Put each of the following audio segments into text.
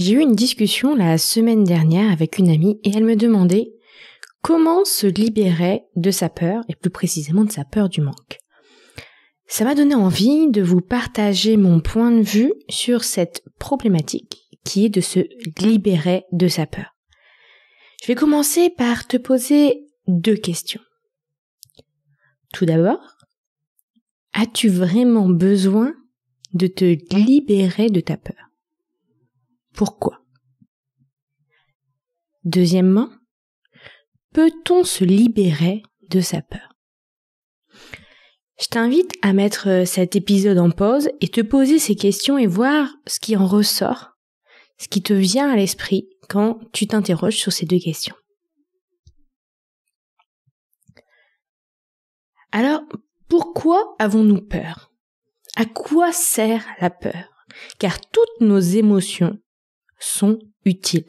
J'ai eu une discussion la semaine dernière avec une amie et elle me demandait comment se libérer de sa peur et plus précisément de sa peur du manque. Ça m'a donné envie de vous partager mon point de vue sur cette problématique qui est de se libérer de sa peur. Je vais commencer par te poser deux questions. Tout d'abord, as-tu vraiment besoin de te libérer de ta peur pourquoi Deuxièmement, peut-on se libérer de sa peur Je t'invite à mettre euh, cet épisode en pause et te poser ces questions et voir ce qui en ressort, ce qui te vient à l'esprit quand tu t'interroges sur ces deux questions. Alors, pourquoi avons-nous peur À quoi sert la peur Car toutes nos émotions sont utiles.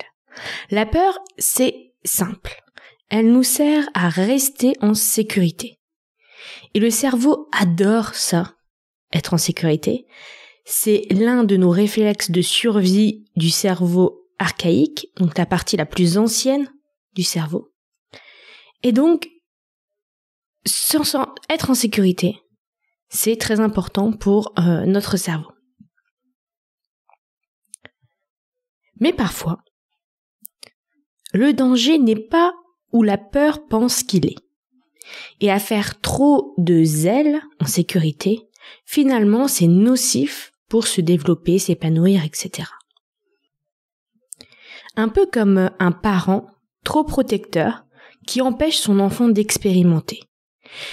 La peur, c'est simple. Elle nous sert à rester en sécurité. Et le cerveau adore ça, être en sécurité. C'est l'un de nos réflexes de survie du cerveau archaïque, donc la partie la plus ancienne du cerveau. Et donc, être en sécurité, c'est très important pour euh, notre cerveau. Mais parfois, le danger n'est pas où la peur pense qu'il est. Et à faire trop de zèle en sécurité, finalement, c'est nocif pour se développer, s'épanouir, etc. Un peu comme un parent trop protecteur qui empêche son enfant d'expérimenter.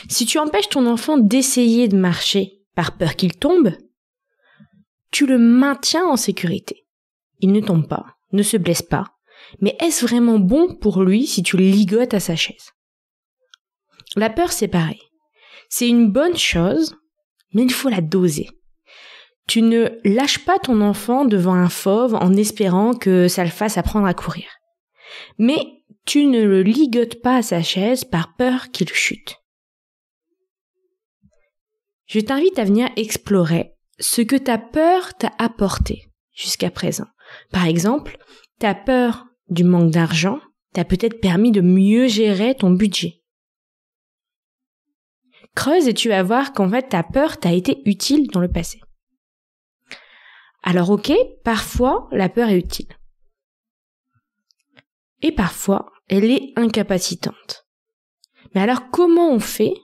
Si tu empêches ton enfant d'essayer de marcher par peur qu'il tombe, tu le maintiens en sécurité il ne tombe pas, ne se blesse pas, mais est-ce vraiment bon pour lui si tu ligotes à sa chaise La peur, c'est pareil. C'est une bonne chose, mais il faut la doser. Tu ne lâches pas ton enfant devant un fauve en espérant que ça le fasse apprendre à courir. Mais tu ne le ligotes pas à sa chaise par peur qu'il chute. Je t'invite à venir explorer ce que ta peur t'a apporté jusqu'à présent. Par exemple, ta peur du manque d'argent, t'a peut-être permis de mieux gérer ton budget. Creuse et tu vas voir qu'en fait ta peur t'a été utile dans le passé. Alors ok, parfois la peur est utile. Et parfois, elle est incapacitante. Mais alors comment on fait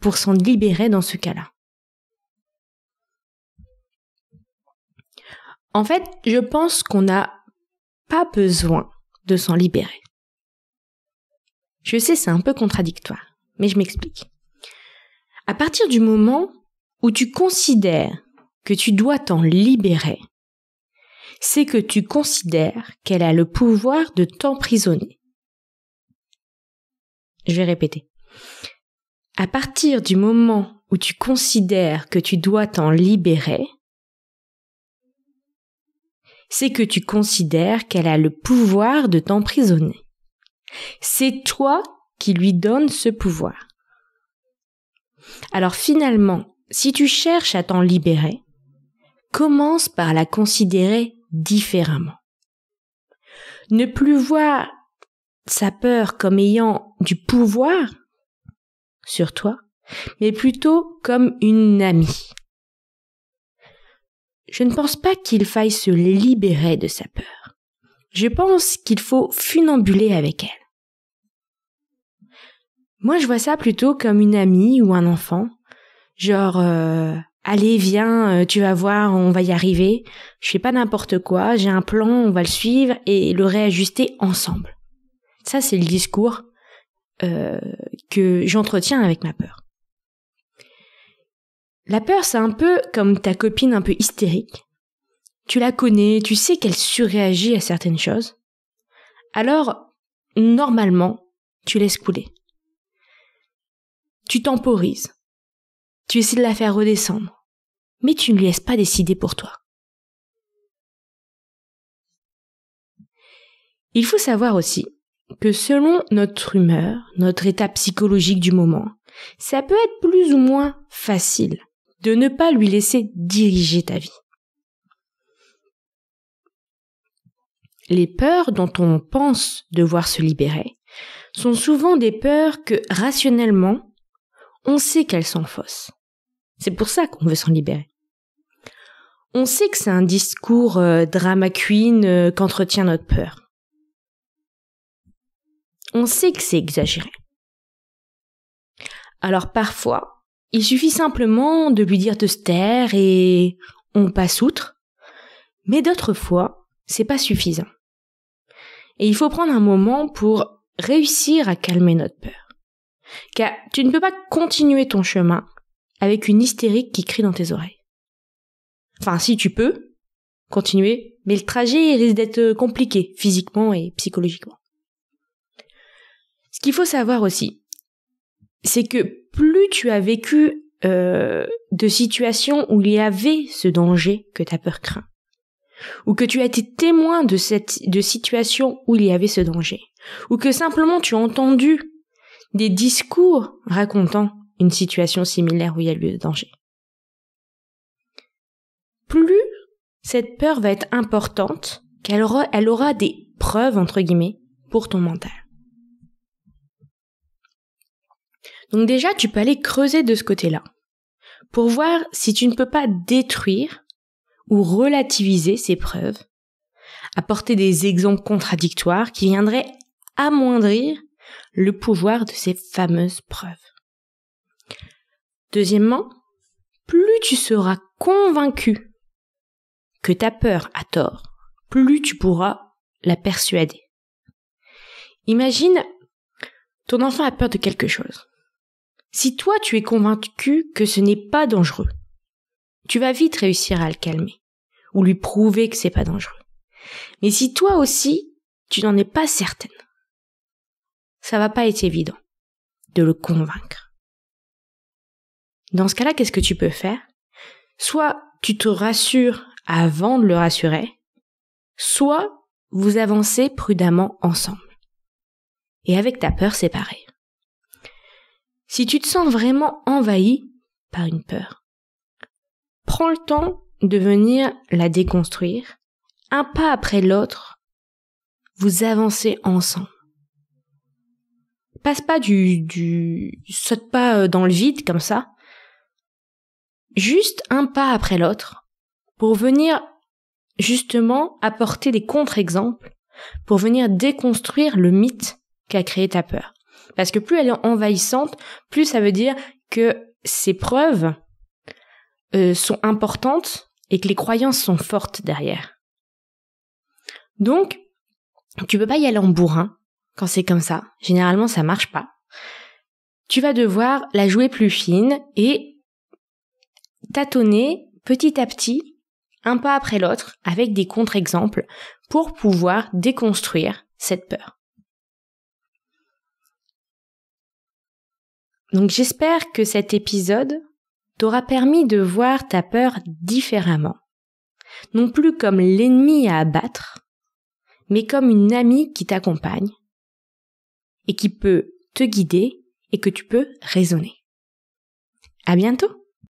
pour s'en libérer dans ce cas-là En fait, je pense qu'on n'a pas besoin de s'en libérer. Je sais, c'est un peu contradictoire, mais je m'explique. À partir du moment où tu considères que tu dois t'en libérer, c'est que tu considères qu'elle a le pouvoir de t'emprisonner. Je vais répéter. À partir du moment où tu considères que tu dois t'en libérer, c'est que tu considères qu'elle a le pouvoir de t'emprisonner. C'est toi qui lui donnes ce pouvoir. Alors finalement, si tu cherches à t'en libérer, commence par la considérer différemment. Ne plus voir sa peur comme ayant du pouvoir sur toi, mais plutôt comme une amie, je ne pense pas qu'il faille se libérer de sa peur. Je pense qu'il faut funambuler avec elle. Moi, je vois ça plutôt comme une amie ou un enfant. Genre, euh, allez, viens, euh, tu vas voir, on va y arriver. Je fais pas n'importe quoi, j'ai un plan, on va le suivre et le réajuster ensemble. Ça, c'est le discours euh, que j'entretiens avec ma peur. La peur, c'est un peu comme ta copine un peu hystérique. Tu la connais, tu sais qu'elle surréagit à certaines choses. Alors, normalement, tu laisses couler. Tu temporises. Tu essaies de la faire redescendre. Mais tu ne laisses pas décider pour toi. Il faut savoir aussi que selon notre humeur, notre état psychologique du moment, ça peut être plus ou moins facile de ne pas lui laisser diriger ta vie. Les peurs dont on pense devoir se libérer sont souvent des peurs que rationnellement, on sait qu'elles sont fausses. C'est pour ça qu'on veut s'en libérer. On sait que c'est un discours euh, drama queen euh, qu'entretient notre peur. On sait que c'est exagéré. Alors parfois, il suffit simplement de lui dire de se taire et on passe outre. Mais d'autres fois, c'est pas suffisant. Et il faut prendre un moment pour réussir à calmer notre peur. Car tu ne peux pas continuer ton chemin avec une hystérique qui crie dans tes oreilles. Enfin, si tu peux, continuer, mais le trajet risque d'être compliqué physiquement et psychologiquement. Ce qu'il faut savoir aussi, c'est que plus tu as vécu euh, de situations où il y avait ce danger que ta peur craint, ou que tu as été témoin de cette de situation où il y avait ce danger, ou que simplement tu as entendu des discours racontant une situation similaire où il y a eu de danger. Plus cette peur va être importante, qu'elle aura, elle aura des preuves entre guillemets pour ton mental. Donc déjà, tu peux aller creuser de ce côté-là pour voir si tu ne peux pas détruire ou relativiser ces preuves, apporter des exemples contradictoires qui viendraient amoindrir le pouvoir de ces fameuses preuves. Deuxièmement, plus tu seras convaincu que ta peur a tort, plus tu pourras la persuader. Imagine, ton enfant a peur de quelque chose. Si toi tu es convaincu que ce n'est pas dangereux, tu vas vite réussir à le calmer ou lui prouver que c'est pas dangereux. Mais si toi aussi tu n'en es pas certaine, ça va pas être évident de le convaincre. Dans ce cas-là, qu'est-ce que tu peux faire Soit tu te rassures avant de le rassurer, soit vous avancez prudemment ensemble. Et avec ta peur, séparée si tu te sens vraiment envahi par une peur. Prends le temps de venir la déconstruire, un pas après l'autre, vous avancez ensemble. Passe pas du, du, saute pas euh, dans le vide comme ça. Juste un pas après l'autre pour venir justement apporter des contre-exemples, pour venir déconstruire le mythe qu'a créé ta peur. Parce que plus elle est envahissante, plus ça veut dire que ces preuves euh, sont importantes et que les croyances sont fortes derrière. Donc, tu peux pas y aller en bourrin quand c'est comme ça. Généralement, ça marche pas. Tu vas devoir la jouer plus fine et tâtonner petit à petit, un pas après l'autre, avec des contre-exemples pour pouvoir déconstruire cette peur. Donc j'espère que cet épisode t'aura permis de voir ta peur différemment. Non plus comme l'ennemi à abattre, mais comme une amie qui t'accompagne et qui peut te guider et que tu peux raisonner. À bientôt!